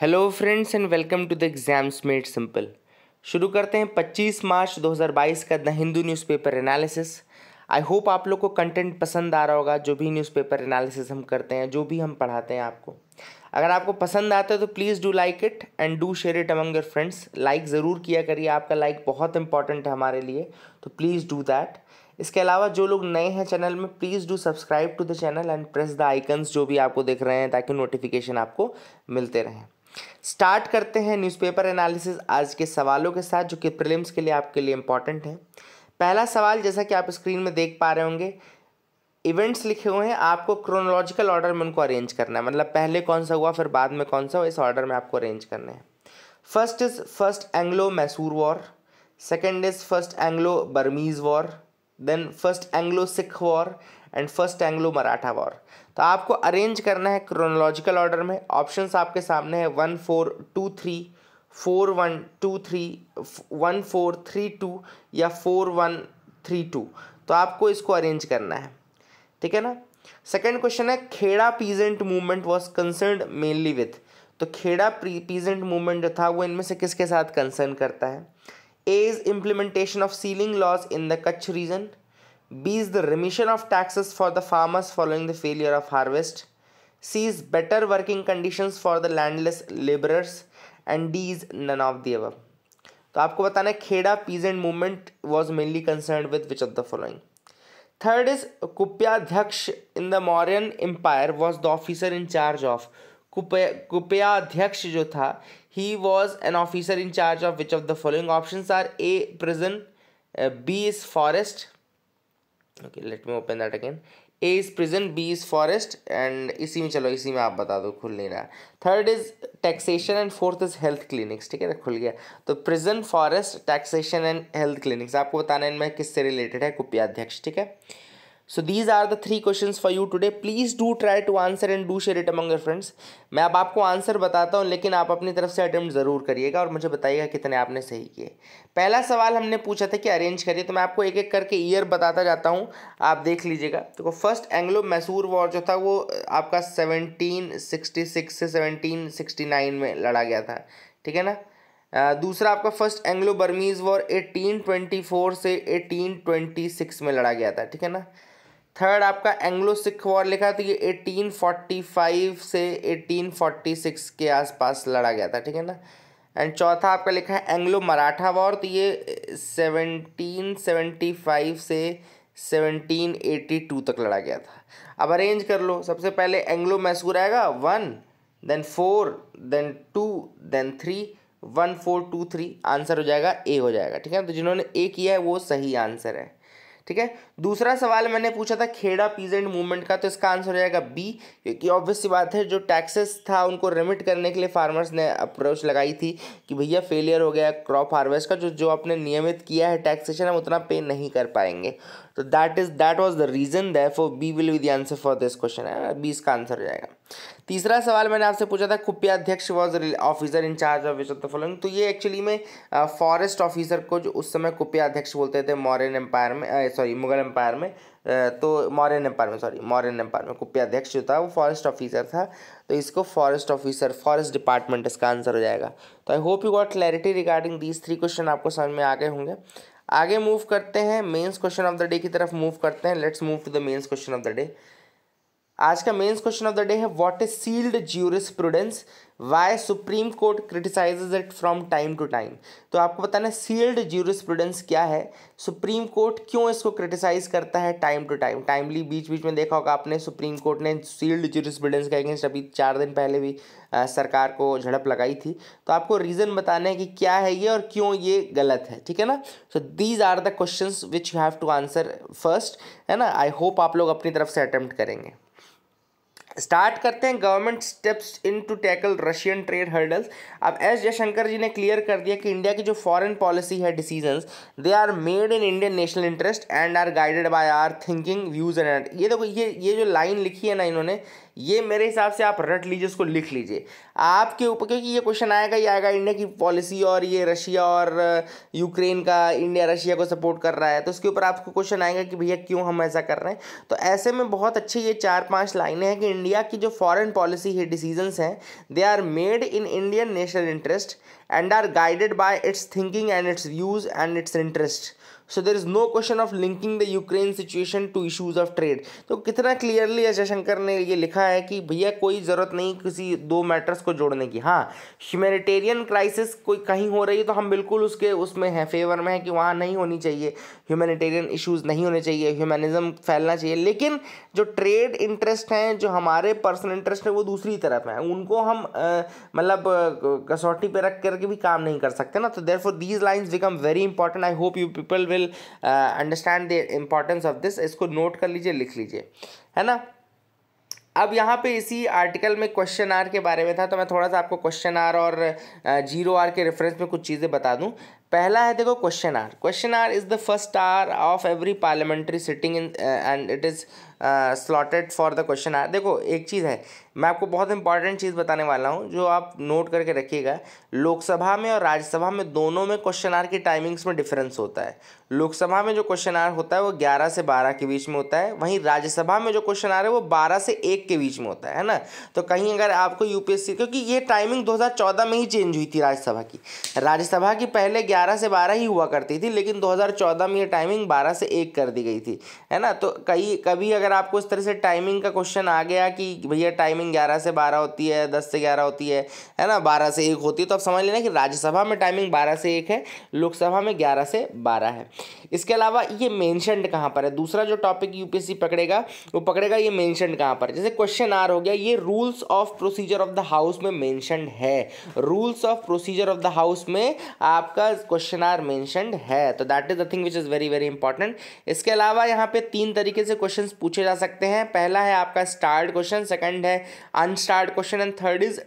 Hello friends and welcome to the exams made simple शुरू करते हैं 25 मार्च 2022 का the Hindu newspaper analysis I hope आप लोग को कंटेंट पसंद आ रहा होगा जो भी न्यूज़पेपर एनालिसिस हम करते हैं जो भी हम पढ़ाते हैं आपको अगर आपको पसंद आता है तो please do like it and do share it among your friends like ज़रूर किया करिए आपका लाइक बहुत इंपॉर्टेंट है हमारे लिए तो प्लीज़ डू दैट इसके अलावा जो लोग नए हैं चैनल में please do subscribe to the channel and press the icons जो भी आपको देख रहे हैं ताकि नोटिफिकेशन आपको मिलते रहें स्टार्ट करते हैं न्यूज़पेपर एनालिसिस आज के सवालों के साथ जो कि प्रीलिम्स के लिए आपके लिए इम्पॉर्टेंट है पहला सवाल जैसा कि आप स्क्रीन में देख पा रहे होंगे इवेंट्स लिखे हुए हैं आपको क्रोनोलॉजिकल ऑर्डर में उनको अरेंज करना है मतलब पहले कौन सा हुआ फिर बाद में कौन सा हुआ इस ऑर्डर में आपको अरेंज करना है first is first Anglo Mysore war second is first Anglo Burmese war then first Anglo Sikh war and first Anglo Maratha war तो आपको अरेंज करना है क्रोनोलॉजिकल ऑर्डर में ऑप्शंस आपके सामने है one four two three four one two three one four three two या four one three two तो आपको इसको अरेंज करना है ठीक है ना सेकेंड क्वेश्चन है Kheda peasant movement was concern mainly with तो खेड़ा पीजेंट मूवमेंट जो था वो इनमें से किसके साथ कंसर्न करता है A is implementation of ceiling laws in the Kutch region B is the remission of taxes for the farmers following the failure of harvest. C is better working conditions for the landless laborers and D is none of the above. तो आपको बताना है Kheda peasant movement was mainly concern with which of the following third is कुप्याध्यक्ष in the Mauryan empire was the officer in charge of कुप्याध्यक्ष जो था he was an officer in charge of which of the following option are A prison B is forest okay let me open that again A is prison B is forest and इसी में चलो इसी में आप बता दो खुल नहीं रहा third is taxation and fourth is health clinics ठीक है ना खुल गया तो prison forest taxation and health clinics आपको बताना इनमें किससे रिलेटेड है अध्यक्ष ठीक है so these are the three question for you today please do try to answer and do share it among your friends मैं अब आपको आंसर बताता हूँ लेकिन आप अपनी तरफ से अटैम्प्ट ज़रूर करिएगा और मुझे बताइएगा कितने आपने सही किए पहला सवाल हमने पूछा था कि अरेंज करिए तो मैं आपको एक एक करके ईयर बताता जाता हूँ आप देख लीजिएगा देखो तो फर्स्ट एंग्लो मैसूर वॉर जो था वो आपका सेवनटीन सिक्सटी सिक्स से सेवनटीन सिक्सटी नाइन में लड़ा गया था ठीक है ना दूसरा आपका first Anglo Burmese war eighteen twenty four से एटीन ट्वेंटी सिक्स में लड़ा गया था ठीक है ना थर्ड आपका एंग्लो सिख वॉर लिखा तो ये 1845 से 1846 के आसपास लड़ा गया था ठीक है ना एंड चौथा आपका लिखा है एंग्लो मराठा वॉर तो ये 1775 से 1782 तक लड़ा गया था अब अरेंज कर लो सबसे पहले एंग्लो मैसूर आएगा one then four then two then three one four two three answer हो जाएगा ए हो जाएगा ठीक है तो जिन्होंने ए किया है वो सही आंसर है ठीक है दूसरा सवाल मैंने पूछा था खेड़ा पीजेंट मूवमेंट का तो इसका आंसर हो जाएगा बी क्योंकि ऑब्वियस सी बात है जो टैक्सेस था उनको रिमिट करने के लिए फार्मर्स ने अप्रोच लगाई थी कि भैया फेलियर हो गया क्रॉप हार्वेस्ट का जो जो आपने नियमित किया है टैक्सेशन हम उतना पे नहीं कर पाएंगे तो that is that was the reason therefore B will be the answer for this question B इसका आंसर हो जाएगा तीसरा सवाल मैंने आपसे पूछा था खुफिया अध्यक्ष was officer charge of which of the following तो ये एक्चुअली में फॉरेस्ट ऑफिसर को जो उस समय खुफिया अध्यक्ष बोलते थे मॉरन एम्पायर में सॉरी मुगल एम्पायर में तो मॉरन एम्पायर में सॉरी मॉरन एम्पायर में कुप्पी अध्यक्ष जो था वो फॉरेस्ट ऑफिसर था तो इसको फॉरेस्ट ऑफिसर फॉरेस्ट डिपार्टमेंट इसका आंसर हो जाएगा तो I hope you got clarity regarding these three question आपको समझ में आ गए होंगे आगे मूव करते हैं mains question of the day की तरफ मूव करते हैं let's move to the mains question of the day आज का mains question of the day है what is sealed jurisprudence why supreme court criticises it from time to time तो आपको बताना है सील्ड ज्यूरिस प्रूडेंस क्या है supreme court क्यों इसको क्रिटिसाइज करता है टाइम टू टाइम टाइमली बीच बीच में देखा होगा आपने सुप्रीम कोर्ट ने सील्ड ज्यूरिस प्रूडेंस के अगेंस्ट अभी चार दिन पहले भी आ, सरकार को झड़प लगाई थी तो आपको रीज़न बताना है कि क्या है ये और क्यों ये गलत है ठीक है ना so these are the question which you have to answer first है ना आई होप आप लोग अपनी तरफ से अटैम्प्ट करेंगे स्टार्ट करते हैं government steps in to tackle Russian trade hurdles अब एस जयशंकर जी ने क्लियर कर दिया कि इंडिया की जो फॉरेन पॉलिसी है decisions they are made in Indian national interest and are guided by our thinking views and ये देखो ये ये जो लाइन लिखी है ना इन्होंने ये मेरे हिसाब से आप रट लीजिए उसको लिख लीजिए आपके ऊपर क्योंकि ये क्वेश्चन आएगा ये आएगा इंडिया की पॉलिसी और ये रशिया और यूक्रेन का इंडिया रशिया को सपोर्ट कर रहा है तो उसके ऊपर आपको क्वेश्चन आएगा कि भैया क्यों हम ऐसा कर रहे हैं तो ऐसे में बहुत अच्छे ये चार पाँच लाइनें हैं कि इंडिया की जो फॉरन पॉलिसी है डिसीजनस हैं they are made in Indian national interest and are guided by its thinking and its views and its interest so there is no question of linking the Ukraine situation to issues of trade तो कितना clearly S Jaishankar ने ये लिखा है कि भैया कोई ज़रूरत नहीं किसी दो मैटर्स को जोड़ने की हाँ ह्यूमैनिटेरियन क्राइसिस कोई कहीं हो रही है तो हम बिल्कुल उसके उसमें हैं फेवर में है कि वहाँ नहीं होनी चाहिए ह्यूमैनिटेरियन इशूज़ नहीं होने चाहिए ह्यूमेनिज्म फैलना चाहिए लेकिन जो ट्रेड इंटरेस्ट हैं जो हमारे पर्सनल इंटरेस्ट हैं वो दूसरी तरफ हैं उनको हम मतलब कसौटी पर रख करके भी काम नहीं कर सकते ना तो therefore these lines become very important I hope you people will will understand the importance of this इसको नोट कर लीजिए लिख लीजिए है ना अब यहाँ पे इसी आर्टिकल में क्वेश्चन आर के बारे में था तो मैं थोड़ा सा आपको क्वेश्चन आर और जीरो uh, आर के रेफरेंस में कुछ चीज़ें बता दूँ पहला है देखो question hour question hour is the first hour of every parliamentary sitting in and it is slotted for the question hour देखो एक चीज़ है मैं आपको बहुत इंपॉर्टेंट चीज़ बताने वाला हूँ जो आप नोट करके रखिएगा लोकसभा में और राज्यसभा में दोनों में क्वेश्चन आर की टाइमिंग्स में डिफरेंस होता है लोकसभा में जो क्वेश्चन आर होता है वो ग्यारह से बारह के बीच में होता है वहीं राज्यसभा में जो क्वेश्चन आर है वो बारह से एक के बीच में होता है है ना तो कहीं अगर आपको यूपीएससी क्योंकि ये टाइमिंग 2014 में ही चेंज हुई थी राज्यसभा की राज्यसभा की पहले ग्यारह से बारह ही हुआ करती थी लेकिन 2014 में ये टाइमिंग बारह से एक कर दी गई थी है ना तो कई कभी अगर आपको इस तरह से टाइमिंग का क्वेश्चन आ गया कि भैया टाइमिंग टाइमिंग ग्यारह से बारह होती है दस से ग्यारह होती है है ना बारह से एक होती है तो आप समझ लेना कि राज्यसभा में टाइमिंग बारह से एक है लोकसभा में ग्यारह से बारह है इसके अलावा ये मैंशनड कहाँ पर है दूसरा जो टॉपिक यूपीएससी पकड़ेगा वो पकड़ेगा ये मैंशनड कहाँ पर जैसे क्वेश्चन आर हो गया ये rules of procedure of the house में मैंशनड है rules of procedure of the house में आपका क्वेश्चन आर मैंशनड है तो that is the thing which is very very important इसके अलावा यहाँ पे तीन तरीके से क्वेश्चन पूछे जा सकते हैं पहला है आपका स्टार्ट क्वेश्चन सेकंड है unstarred question and third is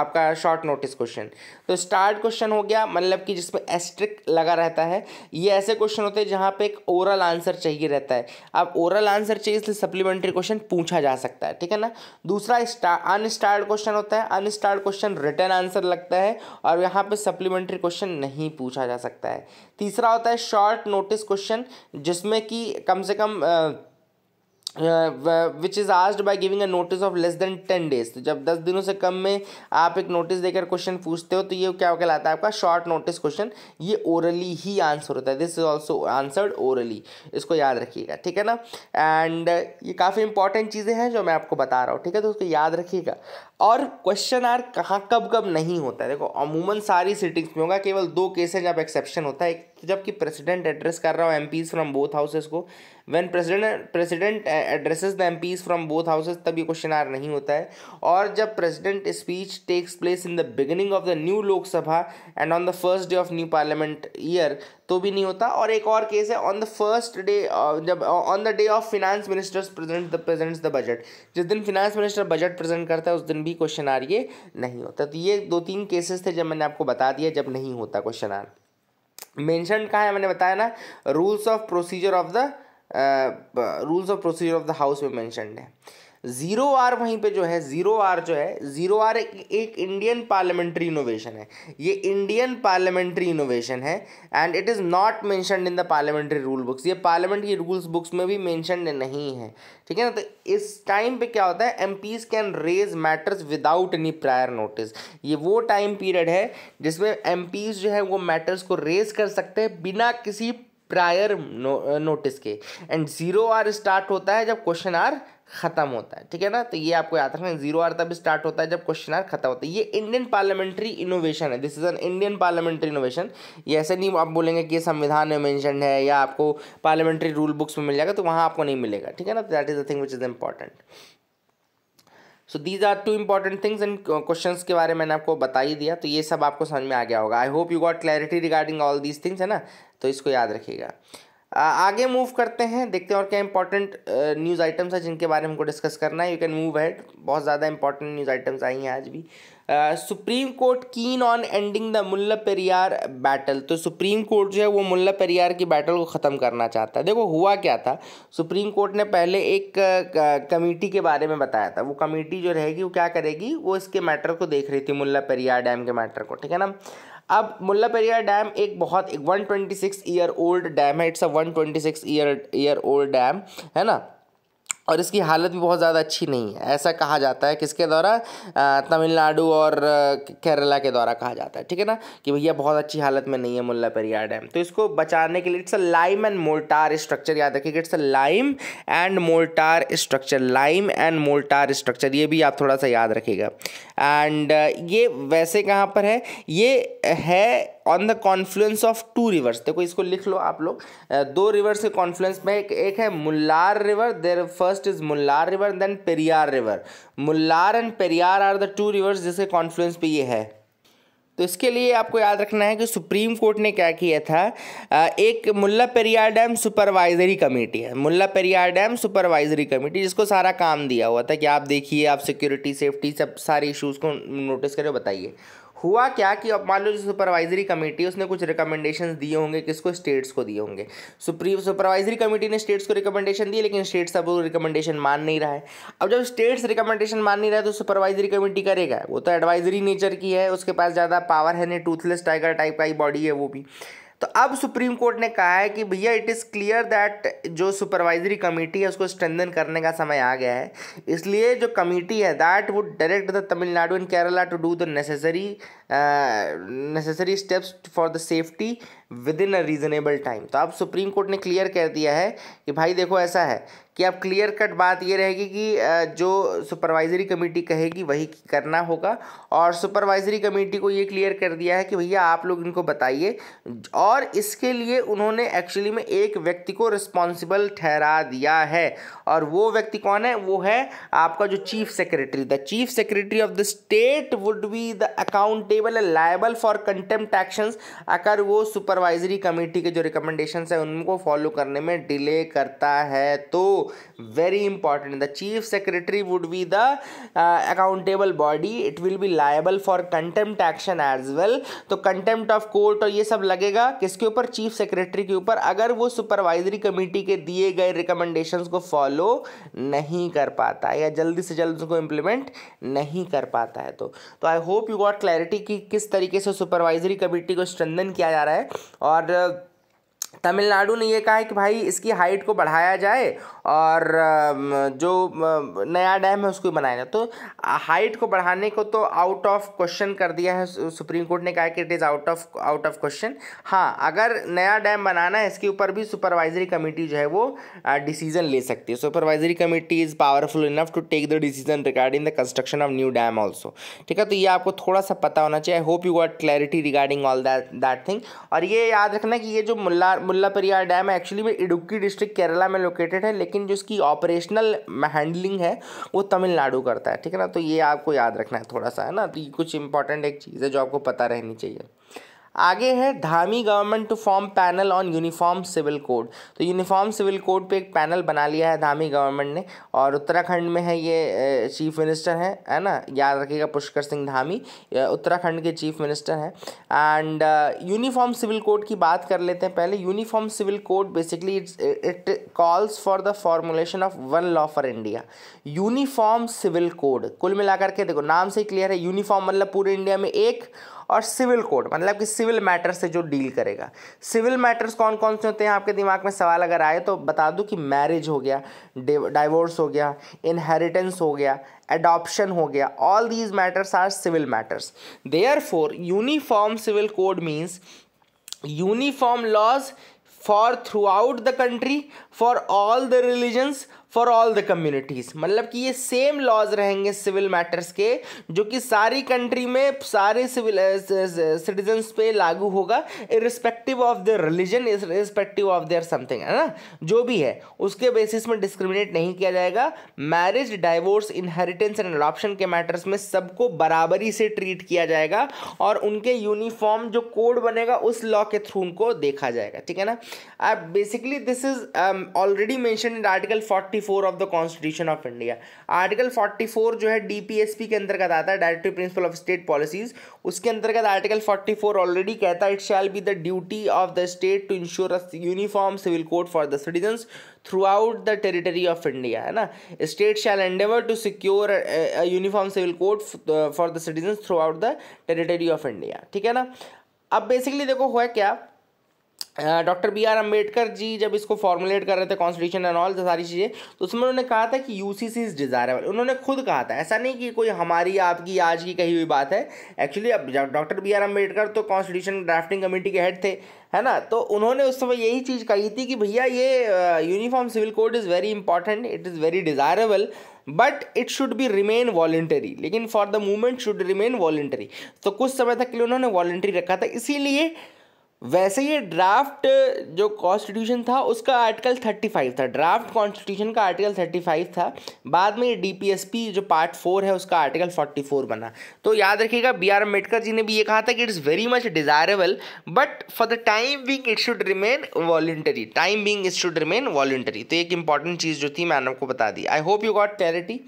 आपका शॉर्ट नोटिस क्वेश्चन तो स्टार्ट क्वेश्चन हो गया मतलब कि जिसमें एस्ट्रिक लगा रहता है ये ऐसे क्वेश्चन क्वेश्चन होते हैं जहाँ पे एक ओरल आंसर चाहिए रहता है अब ओरल आंसर चाहिए इसलिए सप्लीमेंट्री क्वेश्चन पूछा जा सकता है ठीक है ना दूसरा अनस्टार्ड क्वेश्चन होता है अनस्टार्ड क्वेश्चन रिटर्न आंसर लगता है और यहाँ पे सप्लीमेंट्री क्वेश्चन नहीं पूछा जा सकता है तीसरा होता है शॉर्ट नोटिस क्वेश्चन जिसमें कि कम से कम आ, which is asked by giving a notice of less than ten days तो जब दस दिनों से कम में आप एक नोटिस देकर क्वेश्चन पूछते हो तो ये क्या कहलाता है आपका शॉर्ट नोटिस क्वेश्चन ये ओरली ही आंसर होता है this is also answered orally इसको याद रखिएगा ठीक है ना एंड ये काफ़ी इंपॉर्टेंट चीज़ें हैं जो मैं आपको बता रहा हूँ ठीक है तो उसको याद रखिएगा और क्वेश्चन आर कहाँ कब कब नहीं होता है देखो अमूमन सारी सिटिंग्स में होगा केवल दो केस हैं जब एक्सेप्शन होता है एक जबकि प्रेसिडेंट एड्रेस कर रहा हो एम फ्रॉम बोथ हाउसेज को when president president addresses the M from both houses तब ये क्वेश्चन आर नहीं होता है और जब president speech takes place in the beginning of the new Lok Sabha and on the first day of new parliament year तो भी नहीं होता और एक और केस है ऑन द फर्स्ट डे जब on the day of finance ministers present the presents the budget जिस दिन फिनेंस मिनिस्टर बजट प्रेजेंट करता है उस दिन भी क्वेश्चन आर ये नहीं होता तो ये दो तीन केसेस थे जब मैंने आपको बता दिया जब नहीं होता क्वेश्चन आर मैंशन कहाँ है मैंने बताया ना rules of procedure of the rules of procedure of the house में मैंशनड है ज़ीरो आर वहीं पे जो है ज़ीरो आर जो है ज़ीरो आर एक, एक इंडियन पार्लियामेंट्री इनोवेशन है ये इंडियन पार्लियामेंट्री इनोवेशन है and it is not mentioned in the parliamentary rule books ये पार्लियामेंट की रूल्स बुक्स में भी मैंशनड नहीं है ठीक है ना तो इस टाइम पे क्या होता है MPs can raise matters without any prior notice ये वो टाइम पीरियड है जिसमें एम पीज जो है वो मैटर्स को रेज कर सकते हैं बिना किसी प्रायर नो, नोटिस के एंड ज़ीरो आर स्टार्ट होता है जब क्वेश्चन आर ख़त्म होता है ठीक है ना तो ये आपको याद रखना जीरो आर तब स्टार्ट होता है जब क्वेश्चन आर खत्म होता है ये इंडियन पार्लियामेंट्री इनोवेशन है this is an Indian parliamentary innovation ये ऐसे नहीं आप बोलेंगे कि संविधान में मैंशन है या आपको पार्लियामेंट्री रूल बुक्स में मिल जाएगा तो वहाँ आपको नहीं मिलेगा ठीक है ना that is the thing which is important so these are two important things and question के बारे में मैंने आपको बता ही दिया तो ये सब आपको समझ में आ गया होगा I hope you got clarity regarding all these things है ना तो इसको याद रखिएगा आगे मूव करते हैं देखते हैं और क्या इंपॉर्टेंट न्यूज़ आइटम्स हैं जिनके बारे में हमको डिस्कस करना है यू कैन मूव हैड बहुत ज़्यादा इंपॉर्टेंट न्यूज़ आइटम्स आई हैं आज भी supreme court keen on ending the Mullaperiyar battle तो सुप्रीम कोर्ट जो है वो मुल्ला पेरियार की बैटल को ख़त्म करना चाहता है देखो हुआ क्या था सुप्रीम कोर्ट ने पहले एक कमेटी के बारे में बताया था वो कमेटी जो रहेगी वो क्या करेगी वो इसके मैटर को देख रही थी मुल्ला पेरियार डैम के मैटर को ठीक है ना अब मुल्ला पेरियार डैम एक बहुत एक 126 ईयर ओल्ड डैम है it's a 126 year year old dam है ना और इसकी हालत भी बहुत ज़्यादा अच्छी नहीं है ऐसा कहा जाता है किसके द्वारा तमिलनाडु और केरला के द्वारा कहा जाता है ठीक है ना कि भैया बहुत अच्छी हालत में नहीं है मुल्ला पेरियार डैम तो इसको बचाने के लिए it's a lime and mortar structure याद रखिएगा it's a lime and mortar structure lime and mortar structure ये भी आप थोड़ा सा याद रखिएगा एंड ये वैसे कहाँ पर है ये है on the confluence of two rivers देखो इसको लिख लो आप लोग दो रिवर्स के कॉन्फ्लुएंस में एक एक है Mullar river there first is Mullar river then Periyar river Mullar and Periyar are the two rivers जिसके कॉन्फ्लुएंस पे ये है तो इसके लिए आपको याद रखना है कि सुप्रीम कोर्ट ने क्या किया था एक Mullaperiyar dam supervisory committee है Mullaperiyar dam supervisory committee जिसको सारा काम दिया हुआ था कि आप देखिए आप सिक्योरिटी सेफ्टी सब सारे इश्यूज़ को नोटिस करें बताइए हुआ क्या कि अब मान लो जो सुपरवाइजरी कमेटी उसने कुछ रिकमेंडेशन दिए होंगे किसको स्टेट्स को दिए होंगे सुप्री सुपरवाइजरी कमेटी ने स्टेट्स को रिकमेंडेशन दिए लेकिन स्टेट्स अब वो रिकमेंडेशन मान नहीं रहा है अब जब स्टेट्स रिकमेंडेशन मान नहीं रहा है तो सुपरवाइजरी कमेटी करेगा वो तो एडवाइजरी नेचर की है उसके पास ज़्यादा पावर है नहीं टूथलेस टाइगर टाइप का ही बॉडी है वो भी तो अब सुप्रीम कोर्ट ने कहा है कि भैया इट इज़ क्लियर दैट जो सुपरवाइजरी कमेटी है उसको स्ट्रेंदन करने का समय आ गया है इसलिए जो कमेटी है that would direct the Tamil Nadu and Kerala to do the necessary necessary steps for the safety within a reasonable time तो अब सुप्रीम कोर्ट ने क्लियर कर दिया है कि भाई देखो ऐसा है कि अब क्लियर कट बात ये रहेगी कि जो सुपरवाइजरी कमेटी कहेगी वही करना होगा और सुपरवाइजरी कमेटी को ये क्लियर कर दिया है कि भैया आप लोग इनको बताइए और इसके लिए उन्होंने एक्चुअली में एक व्यक्ति को रिस्पॉन्सिबल ठहरा दिया है और वो व्यक्ति कौन है वो है आपका जो chief secretary the chief secretary of the state would be the accountable liable for contempt actions अगर वो सुपरवाइजरी कमेटी के जो रिकमेंडेशन है उनको फॉलो करने में डिले करता है तो very important the chief secretary would be the uh, accountable body it will be liable for contempt action as well तो contempt of court और तो ये सब लगेगा किसके ऊपर चीफ सेक्रेटरी के ऊपर अगर वो सुपरवाइजरी कमेटी के दिए गए रिकमेंडेशंस को फॉलो नहीं कर पाता या जल्दी से जल्द उसको इम्प्लीमेंट नहीं कर पाता है तो तो I hope you got clarity कि किस तरीके से सुपरवाइजरी कमेटी को स्ट्रेंदन किया जा रहा है और uh, तमिलनाडु ने ये कहा है कि भाई इसकी हाइट को बढ़ाया जाए और जो नया डैम है उसको बनाया जाए तो हाइट को बढ़ाने को तो आउट ऑफ क्वेश्चन कर दिया है सुप्रीम कोर्ट ने कहा कि it is out of out of question हाँ अगर नया डैम बनाना है इसके ऊपर भी सुपरवाइजरी कमेटी जो है वो डिसीजन ले सकती है supervisory committee is powerful enough to take the decision regarding the construction of new dam also ठीक है तो ये आपको थोड़ा सा पता होना चाहिए I hope you got clarity regarding all that that thing और ये याद रखना कि ये जो मुला मुल्ला डैम है एक्चुअली में इडुक्की डिस्ट्रिक्ट केरला में लोकेटेड है लेकिन लेकिन जो इसकी ऑपरेशनल हैंडलिंग है वो तमिलनाडु करता है ठीक है ना तो ये आपको याद रखना है थोड़ा सा है ना तो ये कुछ इंपॉर्टेंट एक चीज़ है जो आपको पता रहनी चाहिए आगे है Dhami government to form panel on uniform civil code तो यूनिफॉर्म सिविल कोड पे एक पैनल बना लिया है धामी गवर्नमेंट ने और उत्तराखंड में है ये चीफ मिनिस्टर है है ना याद रखिएगा पुष्कर सिंह धामी उत्तराखंड के चीफ मिनिस्टर हैं एंड यूनिफॉर्म सिविल कोड की बात कर लेते हैं पहले uniform civil code basically it's it calls for the formulation of one law for India uniform civil code कुल मिलाकर के देखो नाम से क्लियर है यूनिफॉर्म मतलब पूरे इंडिया में एक और सिविल कोड मतलब कि सिविल मैटर्स से जो डील करेगा सिविल मैटर्स कौन कौन से होते हैं आपके दिमाग में सवाल अगर आए तो बता दूँ कि मैरिज हो गया डाइवोर्स हो गया इनहेरिटेंस हो गया एडॉप्शन हो गया all these matters are civil matters they uniform civil code means uniform laws for throughout the country for all the religions for all the communities मतलब कि ये सेम लॉज रहेंगे सिविल मैटर्स के जो कि सारी कंट्री में सारे सिविल सिटीजन्स पे लागू होगा irrespective of their religion irrespective of their something है ना जो भी है उसके बेसिस में डिस्क्रिमिनेट नहीं किया जाएगा marriage divorce inheritance and adoption के मैटर्स में सबको बराबरी से ट्रीट किया जाएगा और उनके यूनिफॉर्म जो कोड बनेगा उस लॉ के थ्रू उनको देखा जाएगा ठीक है ना basically this is already mention in article forty forty four of the constitution of India article forty four जो है डी पी एस पी के अंतर्गत आता है directive principle of state policies उसके अंतर्गत आर्टिकल फोर्टी फोर ऑलरेडी कहता है it shall be the duty of the state to ensure a uniform civil code for the citizens throughout the territory of India है ना state shall endeavour to secure uniform civil code for the citizen throughout the territory of India ठीक है ना अब basically देखो हुआ क्या doctor B R Ambedkar ji जब इसको फॉर्मुलेट कर रहे थे कॉन्स्टिट्यूशन एंड ऑल सारी चीज़ें तो उसमें उन्होंने कहा था कि U C C is desirable उन्होंने खुद कहा था ऐसा नहीं कि कोई हमारी आपकी आज की कही हुई बात है एक्चुअली अब डॉक्टर बी आर अम्बेडकर तो कॉन्स्टिट्यूशन ड्राफ्टिंग कमेटी के हेड थे है ना तो उन्होंने उस समय यही चीज़ कही थी कि भैया ये uniform civil code is very important it is very desirable but it should be remain voluntary लेकिन for the movement should remain voluntary तो कुछ समय तक के लिए उन्होंने वॉलेंटरी रखा था इसीलिए वैसे ये ड्राफ्ट जो कॉन्स्टिट्यूशन था उसका आर्टिकल थर्टी फाइव था ड्राफ्ट कॉन्स्टिट्यूशन का आर्टिकल थर्टी फाइव था बाद में ये डीपीएसपी जो पार्ट फोर है उसका आर्टिकल फोर्टी फोर बना तो याद रखिएगा बी आर अम्बेडकर जी ने भी ये कहा था कि it's very much desirable but for the time being it should remain voluntary time being it should remain voluntary तो एक इंपॉर्टेंट चीज़ जो थी मैंने आपको बता दी I hope you got clarity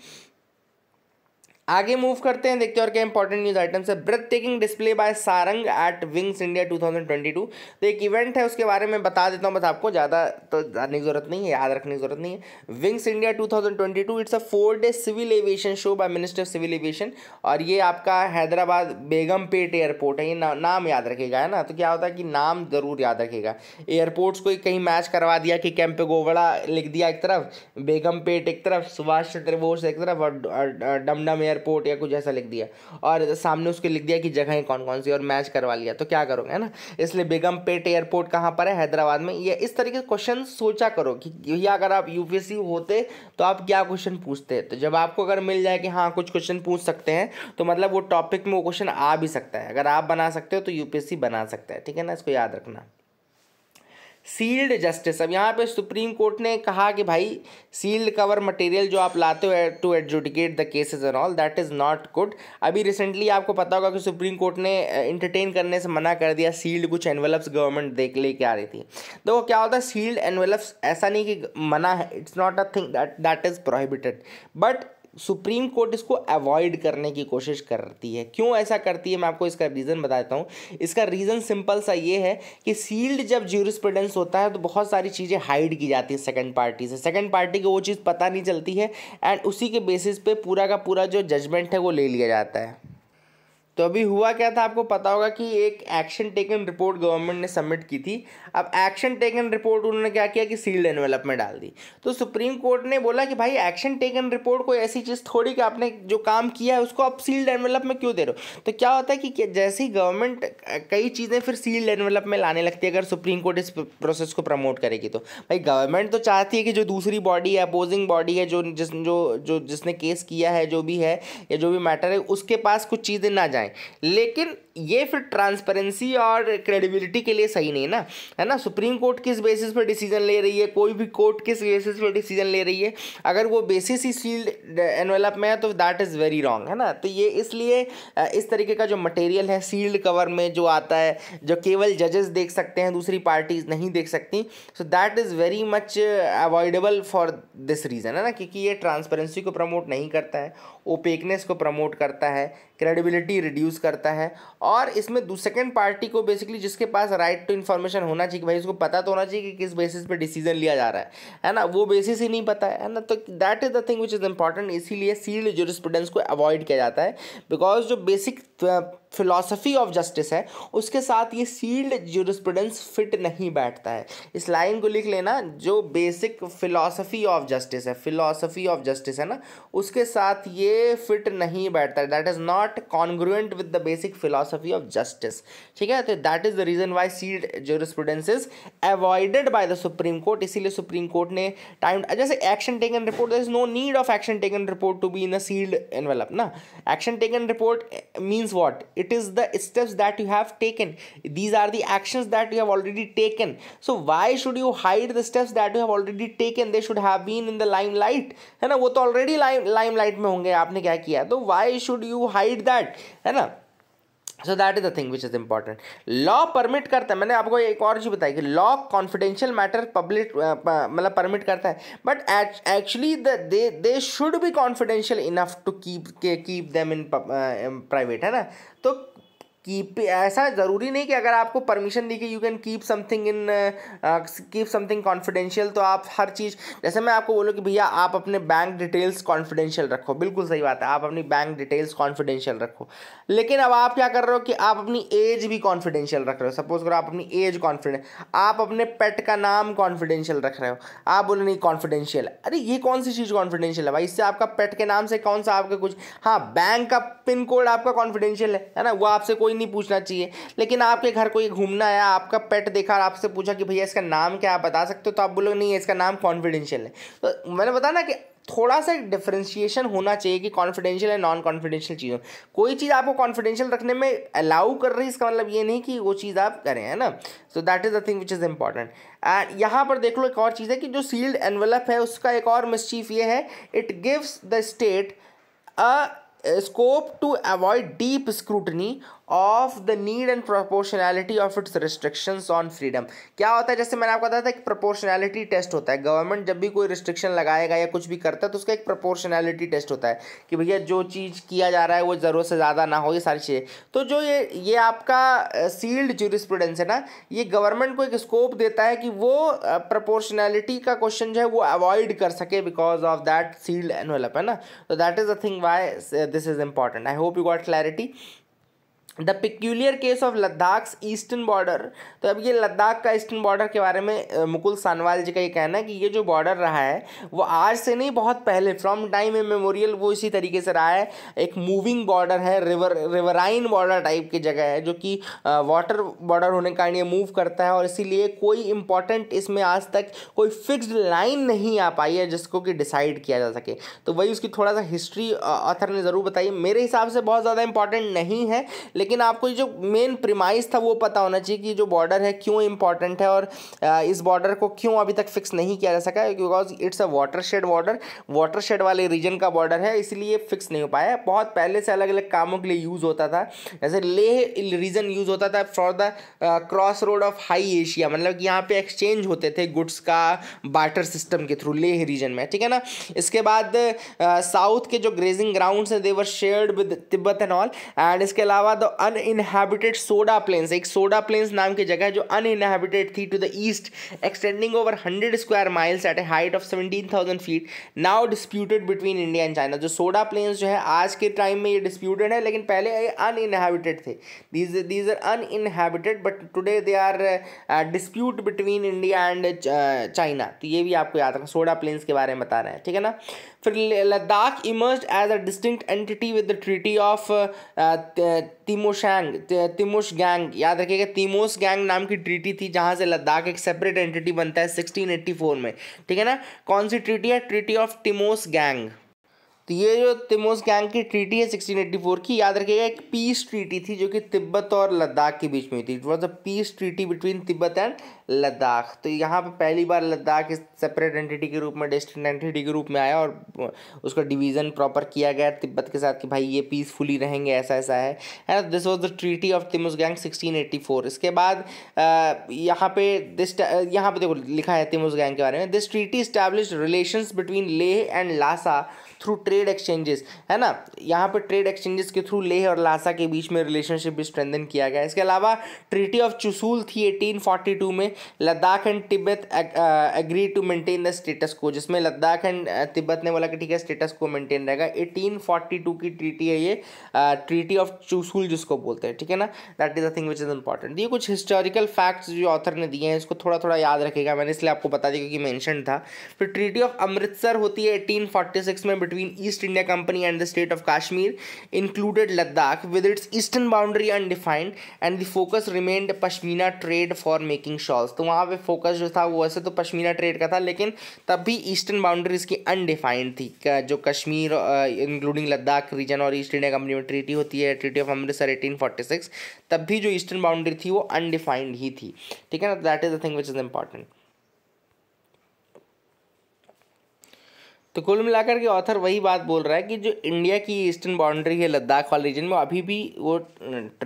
आगे मूव करते हैं देखते हैं और क्या इंपॉर्टेंट न्यूज आइटम्स है breathtaking display by Sarang at wings India 2022 तो एक इवेंट है उसके बारे में बता देता हूं बस आपको ज़्यादा तो जानने की जरूरत नहीं है याद रखने की जरूरत नहीं है wings India 2022 it's a four day civil aviation show by minister of civil aviation और ये आपका हैदराबाद बेगमपेट एयरपोर्ट है ये ना, नाम याद रखेगा है ना तो क्या होता है कि नाम ज़रूर याद रखेगा एयरपोर्ट्स को कहीं मैच करवा दिया कि कैंपेगोवड़ा लिख दिया एक तरफ बेगमपेट एक तरफ सुभाष चंद्र बोस एक तरफ और डमडम एयर एयरपोर्ट या कुछ ऐसा लिख दिया और सामने उसके लिख दिया कि जगहें कौन कौन सी और मैच करवा लिया तो क्या करोगे है ना इसलिए बेगम पेट एयरपोर्ट कहाँ पर है हैदराबाद में ये इस तरीके के क्वेश्चन सोचा करो कि अगर आप यू होते तो आप क्या क्वेश्चन पूछते तो जब आपको अगर मिल जाए कि हाँ कुछ क्वेश्चन पूछ सकते हैं तो मतलब वो टॉपिक में वो क्वेश्चन आ भी सकता है अगर आप बना सकते हो तो यू बना सकता है ठीक है ना इसको याद रखना सील्ड जस्टिस अब यहाँ पे सुप्रीम कोर्ट ने कहा कि भाई सील्ड कवर मटेरियल जो आप लाते हो to adjudicate the cases and all that is not good अभी रिसेंटली आपको पता होगा कि सुप्रीम कोर्ट ने इंटरटेन करने से मना कर दिया सील्ड कुछ एनवेलप्स गवर्नमेंट देख लेके आ रही थी देखो क्या होता है सील्ड एनवेलप्स ऐसा नहीं कि मना है it's not a thing that that is prohibited but supreme court इसको अवॉइड करने की कोशिश करती है क्यों ऐसा करती है मैं आपको इसका रीज़न बता देता हूँ इसका रीज़न सिंपल सा ये है कि सील्ड जब ज्यूरिस्प्रूडेंस होता है तो बहुत सारी चीज़ें हाइड की जाती है सेकंड पार्टी से सेकंड पार्टी को वो चीज़ पता नहीं चलती है एंड उसी के बेसिस पे पूरा का पूरा जो जजमेंट है वो ले लिया जाता है तो अभी हुआ क्या था आपको पता होगा कि एक एक्शन टेकन रिपोर्ट गवर्नमेंट ने सबमिट की थी अब एक्शन टेकन रिपोर्ट उन्होंने क्या किया कि सील्ड एनवेलप में डाल दी तो सुप्रीम कोर्ट ने बोला कि भाई एक्शन टेकन रिपोर्ट कोई ऐसी चीज़ थोड़ी कि आपने जो काम किया है उसको आप सील्ड एनवेलप में क्यों दे रहे हो तो क्या होता है कि जैसे ही गवर्नमेंट कई चीज़ें फिर सील्ड एनवेलप में लाने लगती है अगर सुप्रीम कोर्ट इस प्रोसेस को प्रमोट करेगी तो भाई गवर्नमेंट तो चाहती है कि जो दूसरी बॉडी है अपोजिंग बॉडी है जो जिस जो जो जिसने केस किया है जो भी है या जो भी मैटर है उसके पास कुछ चीज़ें ना जाए जाएं लेकिन ये फिर ट्रांसपेरेंसी और क्रेडिबिलिटी के लिए सही नहीं है ना है ना सुप्रीम कोर्ट किस बेसिस पर डिसीजन ले रही है कोई भी कोर्ट किस बेसिस पर डिसीजन ले रही है अगर वो बेसिस ही सील्ड एनवेलप uh, में है तो दैट इज़ वेरी रॉन्ग है ना तो ये इसलिए uh, इस तरीके का जो मटेरियल है सील्ड कवर में जो आता है जो केवल जजेस देख सकते हैं दूसरी पार्टीज नहीं देख सकती so that is very much avoidable for this reason है ना क्योंकि ये ट्रांसपेरेंसी को प्रमोट नहीं करता है ओपेकनेस को प्रमोट करता है क्रेडिबिलिटी रिड्यूस करता है और इसमें सेकेंड पार्टी को बेसिकली जिसके पास राइट टू इन्फॉर्मेशन होना चाहिए कि भाई उसको पता तो होना चाहिए कि किस बेसिस पे डिसीजन लिया जा रहा है है ना वो बेसिस ही नहीं पता है ना तो that is the thing which is important इसीलिए सील्ड जो को अवॉइड किया जाता है बिकॉज जो बेसिक फिलॉसफी ऑफ जस्टिस है उसके साथ ये सील्ड जूरिस्प्रूडेंस फिट नहीं बैठता है इस लाइन को लिख लेना जो बेसिक फिलॉसफी ऑफ जस्टिस है फिलॉसफी ऑफ जस्टिस है ना उसके साथ ये फिट नहीं बैठता है that is not congruent with the basic philosophy of justice ठीक है तो that is the reason why sealed jurisprudence is avoided by the supreme court इसीलिए सुप्रीम कोर्ट ने टाइम जैसे action taken report there is no need of action taken report to be in a sealed envelope ना action taken report means what it is the steps that you have taken these are the actions that you have already taken so why should you hide the steps that you have already taken they should have been in the limelight है ना वो तो already lime limelight में होंगे आपने क्या किया तो why should you hide that है ना so that is the thing which is important law permit करता है मैंने आपको एक और चीज़ बताई कि लॉ कॉन्फिडेंशियल मैटर पब्लिक मतलब परमिट करता है but actually they they should be confidential enough to keep keep them in private है ना तो कीप ऐसा ज़रूरी नहीं कि अगर आपको परमिशन दी कि you can keep something in keep something confidential तो आप हर चीज़ जैसे मैं आपको बोलूँ कि भैया आप अपने बैंक डिटेल्स कॉन्फिडेंशियल रखो बिल्कुल सही बात है आप अपनी बैंक डिटेल्स कॉन्फिडेंशियल रखो लेकिन अब आप क्या कर रहे हो कि आप अपनी एज भी कॉन्फिडेंशियल रख रहे हो सपोज करो आप अपनी एज कॉन्फिडेंस आप अपने पेट का नाम कॉन्फिडेंशियल रख रहे हो आप बोले नहीं कॉन्फिडेंशियल अरे ये कौन सी चीज़ कॉन्फिडेंशियल है भाई इससे आपका पेट के नाम से कौन सा आपका कुछ हाँ बैंक का पिन कोड आपका कॉन्फिडेंशियल है ना वो आपसे कोई कोई नहीं पूछना चाहिए लेकिन आपके घर कोई घूमना आया आपका पेट देखा और आपसे पूछा कि भैया इसका नाम क्या आप बता सकते हो तो आप बोलोगे नहीं इसका नाम कॉन्फिडेंशियल है तो मैंने बताया ना कि थोड़ा सा डिफ्रेंशिएशन होना चाहिए कि कॉन्फिडेंशियल है नॉन कॉन्फिडेंशियल चीज़ों कोई चीज़ आपको कॉन्फिडेंशियल रखने में अलाउ कर रही है इसका मतलब ये नहीं कि वो चीज़ आप करें है ना so that is the thing which is important and यहाँ पर देख लो एक और चीज़ है कि जो सील्ड एनवलप है उसका एक और मिसचीफ ये है it gives the state a scope to avoid deep scrutiny of the need and proportionality of its restrictions on freedom क्या होता है जैसे मैंने आपको बताया था कि प्रोपोर्शनैलिटी टेस्ट होता है गवर्नमेंट जब भी कोई रिस्ट्रिक्शन लगाएगा या कुछ भी करता है तो उसका एक प्रोपोर्शनैलिटी टेस्ट होता है कि भैया जो चीज़ किया जा रहा है वो ज़रूरत से ज़्यादा ना हो ये सारी चीज़ें तो जो ये ये आपका सील्ड जूरिस्प्रूडेंस है ना ये गवर्नमेंट को एक स्कोप देता है कि वो प्रपोर्शनैलिटी का क्वेश्चन जो है वो अवॉइड कर सके because of that sealed envelope है ना तो that is a thing why this is important I hope you got clarity the peculiar case of Ladakh's eastern border तो अब ये लद्दाख का ईस्टर्न बॉर्डर के बारे में मुकुल सानवाल जी का ये कहना है कि ये जो बॉर्डर रहा है वो आज से नहीं बहुत पहले फ्रॉम टाइम मेमोरियल वो इसी तरीके से रहा है एक मूविंग बॉर्डर है रिवर रिवराइन बॉर्डर टाइप की जगह है जो कि वाटर बॉर्डर होने के कारण ये मूव करता है और इसीलिए कोई इंपॉर्टेंट इसमें आज तक कोई फिक्स्ड लाइन नहीं आ पाई है जिसको कि डिसाइड किया जा सके तो वही उसकी थोड़ा सा हिस्ट्री ऑथर ने ज़रूर बताई मेरे हिसाब से बहुत ज़्यादा इंपॉर्टेंट नहीं है लेकिन आपको जो मेन प्रिमाइस था वो पता होना चाहिए कि जो बॉर्डर है क्यों इंपॉर्टेंट है और इस बॉर्डर को क्यों अभी तक फिक्स नहीं किया जा सका because it's a watershed border watershed वाले रीजन का बॉर्डर है इसलिए फिक्स नहीं हो पाया बहुत पहले से अलग अलग कामों के लिए यूज़ होता था जैसे लेह रीजन यूज़ होता था for the cross road of high Asia मतलब कि यहाँ पे एक्सचेंज होते थे गुड्स का बाटर सिस्टम के थ्रू लेह रीजन में ठीक है ना इसके बाद साउथ के जो ग्रेजिंग ग्राउंड्स हैं they were shared with Tibet and all and इसके अलावा द अनइनहेबिटेड सोडा प्लेन्स एक सोडा प्लेन्स नाम की जगह है जो इनहेबिटेड थी to the east extending over hundred square miles at a height of seventeen thousand feet now disputed between India and China जो सोडा प्लेन्स जो है आज के टाइम में ये डिस्प्यूटेड है लेकिन पहले ये अनइनहेबिटेड थे these these are uninhabited but today they are dispute between India and China तो ये भी आपको याद रखना सोडा प्लेन्स के बारे में बता रहे हैं ठीक है ना फिर Ladakh emerge as a distinct entity with the treaty of Tingmosgang Tingmosgang याद रखिएगा तिमोस गैंग नाम की ट्रीटी थी जहाँ से लद्दाख एक सेपरेट एंटिटी बनता है 1684 में ठीक है ना कौन सी ट्रीटी है ट्रीटी ऑफ तिमोस गैंग तो ये जो तिमोस गैंग की ट्रीटी है 1684 की याद रखिएगा एक पीस ट्रीटी थी जो कि तिब्बत और लद्दाख के बीच में हुई थी it was a peace treaty between Tibet and Ladakh तो यहाँ पे पहली बार लद्दाख इस सेपरेट एंटिटी के रूप में डिस्ट्रिक्ट एंटिटी के रूप में आया और उसका डिवीज़न प्रॉपर किया गया तिब्बत के साथ कि भाई ये पीसफुली रहेंगे ऐसा ऐसा है and this was the treaty of Tingmosgang sixteen इसके बाद यहाँ पे दिस यहाँ पे देखो लिखा है तिमोस गैंग के बारे में this treaty establish relation between Leh and Lhasa through trade exchanges है ना यहाँ पर ट्रेड एक्सचेंजेस के थ्रू लेह और लासा के बीच में रिलेशनशिप भी स्ट्रेंथन किया गया इसके अलावा ट्रीटी ऑफ चुसूल थी टू में Ladakh and Tibet agree to maintain the status को जिसमें लद्दाख एंड uh, तिब्बत ने बोला कि ठीक है स्टेटस को मेंटेन रहेगा 1842 की ट्रीटी है ये ट्रीटी ऑफ चूसूल जिसको बोलते हैं ठीक है ना that is the thing which is important ये कुछ हिस्टोरिकल फैक्ट्स जो ऑथर ने दिए हैं इसको थोड़ा थोड़ा याद रखेगा मैंने इसलिए आपको बता दिया क्योंकि मैंशन था फिर ट्रीटी ऑफ अमृतसर होती है एटीन में between East India Company and the state of Kashmir included Ladakh with its eastern boundary undefined and the focus remained Pashmina trade for making shawls तो वहाँ पे focus जो था वो वैसे तो Pashmina trade का था लेकिन तब भी eastern boundary इसकी undefined थी जो कश्मीर इंक्लूडिंग लद्दाख रीजन और ईस्ट इंडिया कंपनी में ट्रीटी होती है treaty of Amritsar eighteen forty six तब भी जो eastern boundary थी वो undefined ही थी ठीक है ना that is the thing which is important. तो कुल मिलाकर के ऑथर वही बात बोल रहा है कि जो इंडिया की ईस्टर्न बाउंड्री है लद्दाख वाले रीजन में अभी भी वो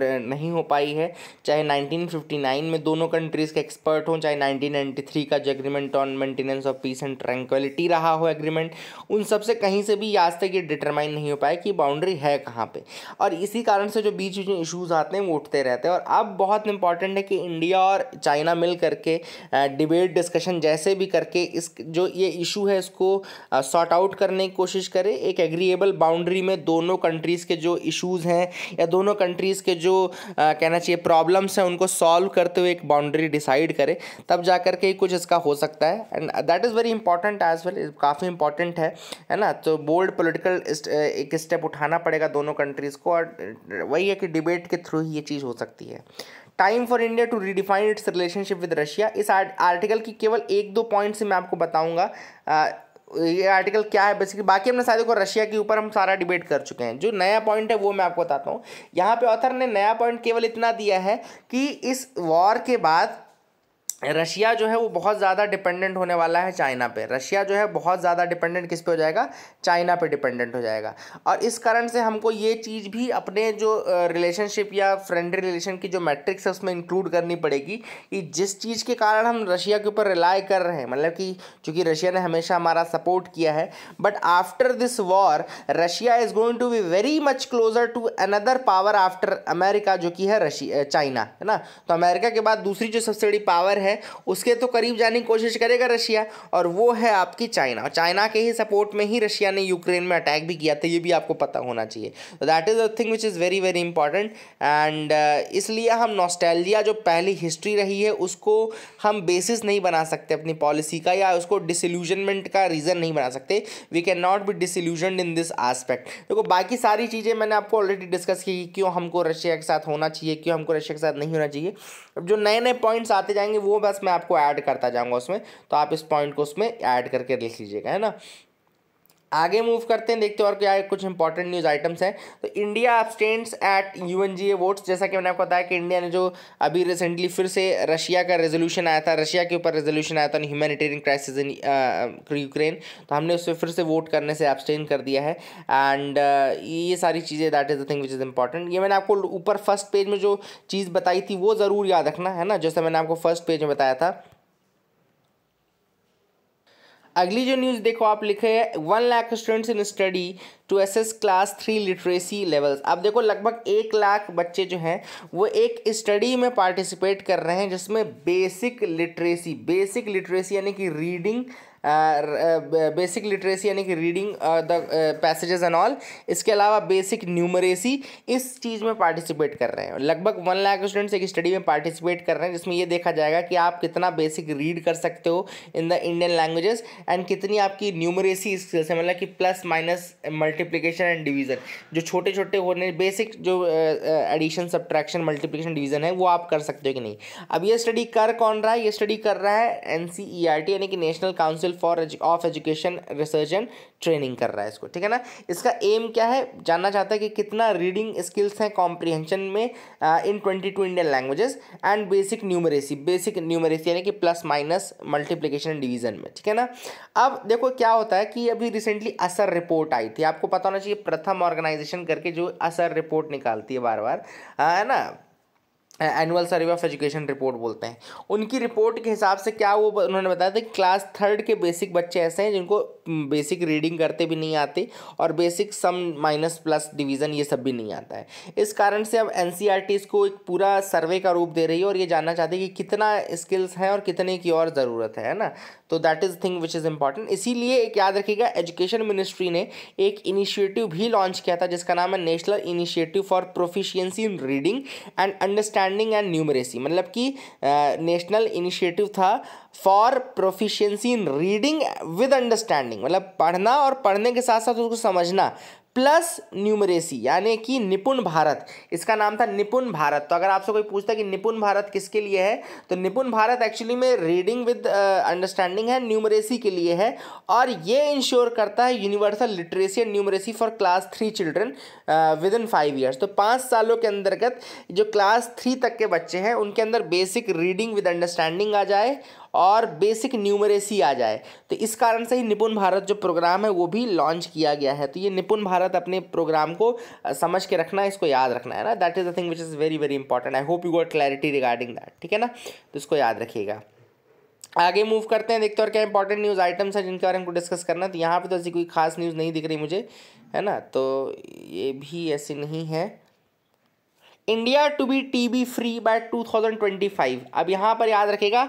नहीं हो पाई है चाहे 1959 में दोनों कंट्रीज़ के एक्सपर्ट हों चाहे 1993 का जो agreement on maintenance of peace and tranquility रहा हो एग्रीमेंट उन सब से कहीं से भी आज तक ये डिटरमाइन नहीं हो पाया कि बाउंड्री है कहाँ पर और इसी कारण से जो बीच बीच में इशूज़ आते हैं वो उठते रहते हैं और अब बहुत इंपॉर्टेंट है कि इंडिया और चाइना मिल करके डिबेट डिस्कशन जैसे भी करके इस जो ये इशू है इसको सॉर्ट आउट करने की कोशिश करें एक एग्रीएबल बाउंड्री में दोनों कंट्रीज़ के जो इश्यूज़ हैं या दोनों कंट्रीज़ के जो आ, कहना चाहिए प्रॉब्लम्स हैं उनको सॉल्व करते हुए एक बाउंड्री डिसाइड करें तब जा कर के कुछ इसका हो सकता है and that is very important as well काफ़ी इंपॉर्टेंट है है ना तो बोल्ड पोलिटिकल एक स्टेप उठाना पड़ेगा दोनों कंट्रीज़ को और वही है कि डिबेट के थ्रू ही ये चीज़ हो सकती है time for India to redefine its relationship with Russia इस आर्टिकल की केवल एक दो पॉइंट से मैं आपको बताऊंगा ये आर्टिकल क्या है बेसिकली बाकी हमने शायद को रशिया के ऊपर हम सारा डिबेट कर चुके हैं जो नया पॉइंट है वो मैं आपको बताता हूँ यहाँ पे ऑथर ने नया पॉइंट केवल इतना दिया है कि इस वॉर के बाद रशिया जो है वो बहुत ज़्यादा डिपेंडेंट होने वाला है चाइना पे रशिया जो है बहुत ज़्यादा डिपेंडेंट किस पे हो जाएगा चाइना पे डिपेंडेंट हो जाएगा और इस कारण से हमको ये चीज़ भी अपने जो रिलेशनशिप या फ्रेंडली रिलेशन की जो मैट्रिक्स है उसमें इंक्लूड करनी पड़ेगी कि जिस चीज़ के कारण हम रशिया के ऊपर रिलाई कर रहे हैं मतलब कि चूँकि रशिया ने हमेशा हमारा सपोर्ट किया है but after this war Russia is going to be very much closer to another power after America जो कि है रशिया चाइना है ना तो अमेरिका के बाद दूसरी जो सबसे बड़ी पावर है है उसके तो करीब जाने की कोशिश करेगा रशिया और वो है आपकी चाइना और चाइना के ही सपोर्ट में ही रशिया ने यूक्रेन में अटैक भी किया था ये भी आपको पता होना चाहिए तो that is a thing which is very very important and इसलिए हम नॉस्टैलिया जो पहली हिस्ट्री रही है उसको हम बेसिस नहीं बना सकते अपनी पॉलिसी का या उसको डिसल्यूजनमेंट का रीज़न नहीं बना सकते we can not be disillusion in this aspect देखो बाकी सारी चीज़ें मैंने आपको ऑलरेडी डिस्कस की क्यों हमको रशिया के साथ होना चाहिए क्यों हमको रशिया के साथ नहीं होना चाहिए अब जो नए नए पॉइंट्स आते जाएंगे वो बस मैं आपको ऐड करता जाऊंगा उसमें तो आप इस पॉइंट को उसमें ऐड करके लिख लीजिएगा है ना आगे मूव करते हैं देखते हैं और क्या कुछ इंपॉर्टेंट न्यूज़ आइटम्स हैं तो India abstains at U N G A votes जैसा कि मैंने आपको बताया कि इंडिया ने जो अभी रिसेंटली फिर से रशिया का रेजोल्यूशन आया था रशिया के ऊपर रेजोल्यूशन आया था ह्यूमैनिटेरियन क्राइसिस इन यूक्रेन तो हमने उस पर फिर से वोट करने से एबस्टेन कर दिया है एंड uh, ये सारी चीज़ें that is the thing which is important ये मैंने आपको ऊपर फर्स्ट पेज में जो चीज़ बताई थी वो ज़रूर याद रखना है ना जैसा मैंने आपको फर्स्ट पेज में बताया था अगली जो न्यूज़ देखो आप लिखे है one lakh students in study to assess class three literacy levels आप देखो लगभग एक लाख बच्चे जो हैं वो एक स्टडी में पार्टिसिपेट कर रहे हैं जिसमें बेसिक लिटरेसी बेसिक लिटरेसी यानी कि reading basic uh, literacy uh, यानी कि reading the passages and all इसके अलावा बेसिक न्यूमरेसी इस चीज़ में पार्टिसिपेट कर रहे हैं लगभग वन लाख स्टूडेंट्स एक स्टडी में पार्टिसिपेट कर रहे हैं जिसमें ये देखा जाएगा कि आप कितना बेसिक रीड कर सकते हो in the Indian languages and कितनी आपकी न्यूमरेसी स्किल्स है मतलब कि plus minus multiplication and division जो छोटे छोटे होने बेसिक जो एडिशन सब्ट्रैक्शन मल्टीप्लीकेशन डिवीज़न है वो आप कर सकते हो कि नहीं अब ये स्टडी कर कौन रहा है ये स्टडी कर रहा है एन e यानी कि national council for of education research and training कर रहा है इसको ठीक है ना इसका एम क्या है जानना चाहता है कि कितना रीडिंग स्किल्स हैं कॉम्प्रीहेंशन में in twenty two Indian languages and basic numeracy basic numeracy यानी कि प्लस माइनस मल्टीप्लीकेशन डिवीजन में ठीक है ना अब देखो क्या होता है कि अभी रिसेंटली असर रिपोर्ट आई थी आपको पता होना चाहिए प्रथम ऑर्गेनाइजेशन करके जो असर रिपोर्ट निकालती है बार बार है ना annual survey of education report बोलते हैं उनकी रिपोर्ट के हिसाब से क्या वो उन्होंने बताया था कि क्लास थर्ड के बेसिक बच्चे ऐसे हैं जिनको बेसिक रीडिंग करते भी नहीं आते और basic sum minus plus division ये सब भी नहीं आता है इस कारण से अब एन सी आर टी इसको एक पूरा सर्वे का रूप दे रही है और ये जानना चाहती है कि कितना स्किल्स हैं और कितने की और ज़रूरत है ना तो that is thing which is important इसीलिए एक याद रखिएगा एजुकेशन मिनिस्ट्री ने एक इनिशिएटिव भी लॉन्च किया था जिसका नाम है national initiative for proficiency in reading and understand understanding and numeracy मतलब कि नेशनल इनिशिएटिव था for proficiency in reading with understanding मतलब पढ़ना और पढ़ने के साथ साथ उसको समझना प्लस न्यूमरेसी यानी कि निपुण भारत इसका नाम था निपुण भारत तो अगर आपसे कोई पूछता है कि निपुण भारत किसके लिए है तो निपुण भारत एक्चुअली में रीडिंग विद अंडरस्टैंडिंग है न्यूमरेसी के लिए है और ये इंश्योर करता है universal literacy and numeracy for class three children within five years तो पाँच सालों के अंतर्गत जो क्लास थ्री तक के बच्चे हैं उनके अंदर बेसिक रीडिंग विद अंडरस्टैंडिंग आ जाए और बेसिक न्यूमरेसी आ जाए तो इस कारण से ही निपुण भारत जो प्रोग्राम है वो भी लॉन्च किया गया है तो ये निपुण भारत अपने प्रोग्राम को समझ के रखना है इसको याद रखना है ना that is the thing which is very very important I hope you got clarity regarding that ठीक है ना तो इसको याद रखिएगा आगे मूव करते हैं देखते हैं और क्या इंपॉर्टेंट न्यूज़ आइटम्स हैं जिनके बारे में हमको डिस्कस करना तो यहाँ पे तो ऐसी कोई खास न्यूज़ नहीं दिख रही मुझे है ना तो ये भी ऐसी नहीं है India to be TB free by 2025 अब यहाँ पर याद रखेगा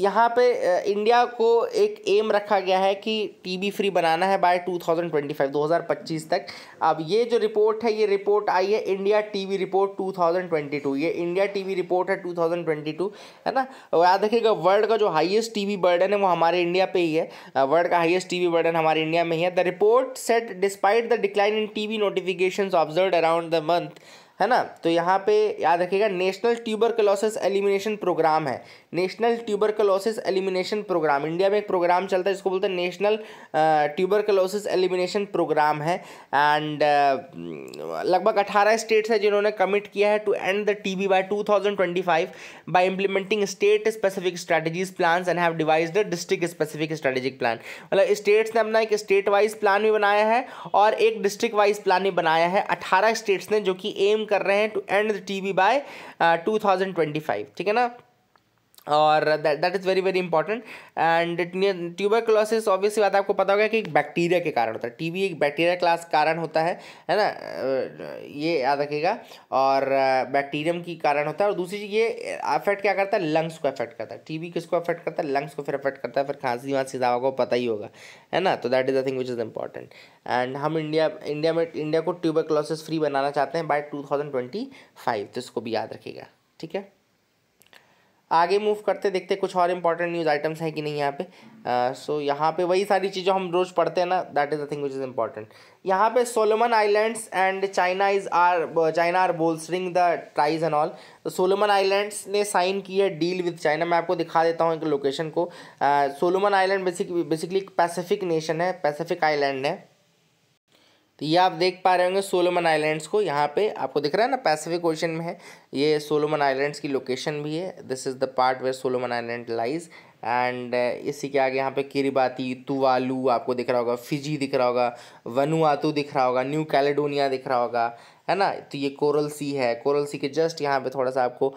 यहाँ पे इंडिया को एक एम रखा गया है कि टीबी फ्री बनाना है बाय 2025 2025 तक अब ये जो रिपोर्ट है ये रिपोर्ट आई है इंडिया वी रिपोर्ट 2022 ये इंडिया वी रिपोर्ट है 2022 है ना और याद रखिएगा वर्ल्ड का जो हाईएस्ट वी बर्डन है वो हमारे इंडिया पे ही है वर्ल्ड का टी वी बर्डन हमारे इंडिया में ही है the report said despite the decline in T B notification observe around the month है ना तो यहाँ पे याद रखिएगा national tuber tuberculosis elimination programme है national tuberculosis elimination programme India में एक प्रोग्राम चलता है जिसको बोलते हैं नेशनल ट्यूबरकलोसिस एलिमिनेशन प्रोग्राम है एंड लगभग अठारह स्टेट्स हैं जिन्होंने कमिट किया है to end the T B by two thousand twenty five by implementing state specific strategies plan and have devise the district specific strategic plan मतलब states ने अपना एक स्टेट वाइज प्लान भी बनाया है और एक डिस्ट्रिक्ट वाइज प्लान भी बनाया है अठारह स्टेट्स ने जो कि एम कर रहे हैं to end the T B by two thousand twenty five ठीक है ना और that that is very very important and tuberculosis obviously बात आपको पता होगा कि एक बैक्टीरिया के कारण होता है टीबी एक बैक्टीरिया क्लास कारण होता है है ना ये याद रखेगा और बैक्टीरियम की कारण होता है और दूसरी चीज़ ये अफेक्ट क्या करता है लंग्स को अफेक्ट करता है टीबी किसको अफेक्ट करता है लंग्स को फिर अफेक्ट करता है फिर खांसी वांसी दवा को पता ही होगा है ना तो that is the thing which is important and हम इंडिया इंडिया में इंडिया को ट्यूबरकुलोसिस फ्री बनाना चाहते हैं by two thousand twenty five तो इसको भी याद रखेगा ठीक है आगे मूव करते देखते कुछ और इंपॉर्टेंट न्यूज़ आइटम्स हैं कि नहीं यहाँ पे सो uh, so, यहाँ पे वही सारी चीज़ें हम रोज़ पढ़ते हैं ना that is the thing which is important यहाँ पे Solomon Islands and China is are China are bolstering the ties and all तो सोलोमन आइलैंड्स ने साइन की है डील विद चाइना मैं आपको दिखा देता हूँ एक लोकेशन को Solomon island basic basically Pacific nation है पैसिफिक आइलैंड है तो ये आप देख पा रहे होंगे सोलोमन आइलैंड्स को यहाँ पे आपको दिख रहा है ना पैसिफिक ओशन में है ये सोलोमन आइलैंड्स की लोकेशन भी है this is the part where Solomon island lies and इसी के आगे यहाँ पे किरीबाती तुवालू आपको दिख रहा होगा फिजी दिख रहा होगा वनुआतू दिख रहा होगा न्यू कैलेडोनिया दिख रहा होगा है ना तो ये कोरल सी है कोरल सी के जस्ट यहाँ पे थोड़ा सा आपको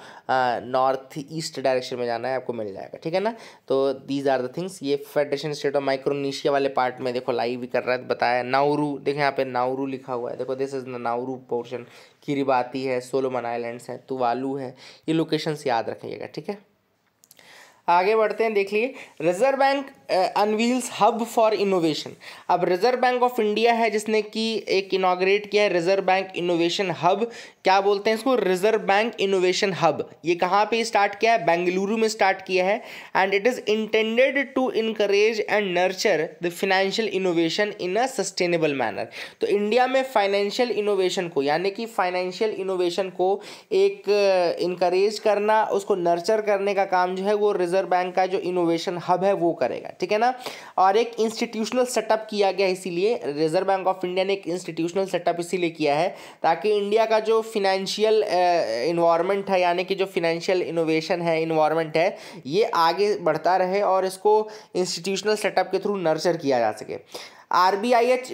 नॉर्थ ईस्ट डायरेक्शन में जाना है आपको मिल जाएगा ठीक है ना तो दीज आर द थिंग्स ये फेडरेशन स्टेट ऑफ माइक्रोनीशिया वाले पार्ट में देखो लाइव भी कर रहा है बताया नाउरू देखो यहाँ पे नाउरू लिखा हुआ है देखो this is the Nauru portion Kiribati है सोलोमन आइलैंड्स हैं तुवालू है ये लोकेशंस याद रखिएगा ठीक है आगे बढ़ते हैं देख लिए reserve bank unveils hub for innovation अब रिजर्व बैंक ऑफ इंडिया है जिसने कि एक इनाग्रेट किया है रिजर्व बैंक इनोवेशन हब क्या बोलते हैं इसको रिजर्व बैंक इनोवेशन हब ये कहाँ पे स्टार्ट किया है बेंगलुरु में स्टार्ट किया है and it is intended to encourage and nurture the financial innovation in a sustainable manner तो इंडिया में फाइनेंशियल इनोवेशन को यानी कि फाइनेंशियल इनोवेशन को एक इनकरेज करना उसको नर्चर करने का काम जो है वो रिजर्व रिजर्व बैंक का जो इनोवेशन हब है वो करेगा ठीक है ना और एक इंस्टीट्यूशनल सेटअप किया गया इसीलिए रिजर्व बैंक ऑफ इंडिया ने एक इंस्टीट्यूशनल सेटअप इसीलिए किया है ताकि इंडिया का जो फिनेंशियल इन्वायरमेंट है यानी कि जो फिनेंशियल इनोवेशन है इन्वायरमेंट है ये आगे बढ़ता रहे और इसको इंस्टीट्यूशनल सेटअप के थ्रू नर्चर किया जा सके आर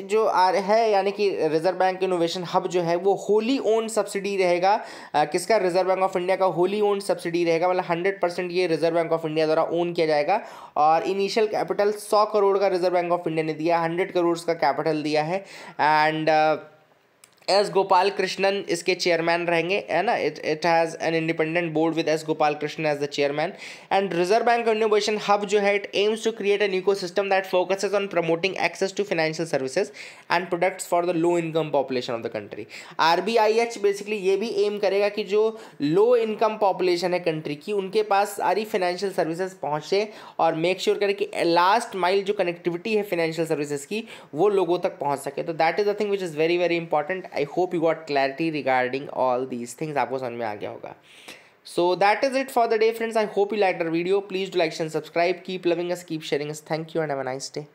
जो आर है यानी कि रिजर्व बैंक इनोवेशन हब जो है वो होली ओन सब्सिडी रहेगा किसका रिजर्व बैंक ऑफ इंडिया का होली ओन सब्सिडी रहेगा मतलब हंड्रेड परसेंट ये रिजर्व बैंक ऑफ इंडिया द्वारा ओन किया जाएगा और इनिशियल कैपिटल सौ करोड़ का रिजर्व बैंक ऑफ इंडिया ने दिया हंड्रेड करोड़ का कैपिटल दिया है and uh, S Gopal Krishnan इसके चेयरमैन रहेंगे है ना it it has an independent board with S Gopal Krishnan as the chairman and reserve bank innovation hub जो है it aims to create an ecosystem that focuses on promoting access to financial services and products for the low income population of the country R B I H basically ये भी aim करेगा कि जो लो income population है country की उनके पास सारी financial services पहुँचे और मेक श्योर sure करें कि लास्ट माइल जो कनेक्टिविटी है फाइनेंशियल सर्विसेज की वो लोगों तक पहुँच सके तो that is the thing which is very very important I hope you got clarity regarding all these things आपको समझ में आ गया होगा so that is it for the day friends I hope you like the video please do like and subscribe keep loving us keep sharing us thank you and have a nice day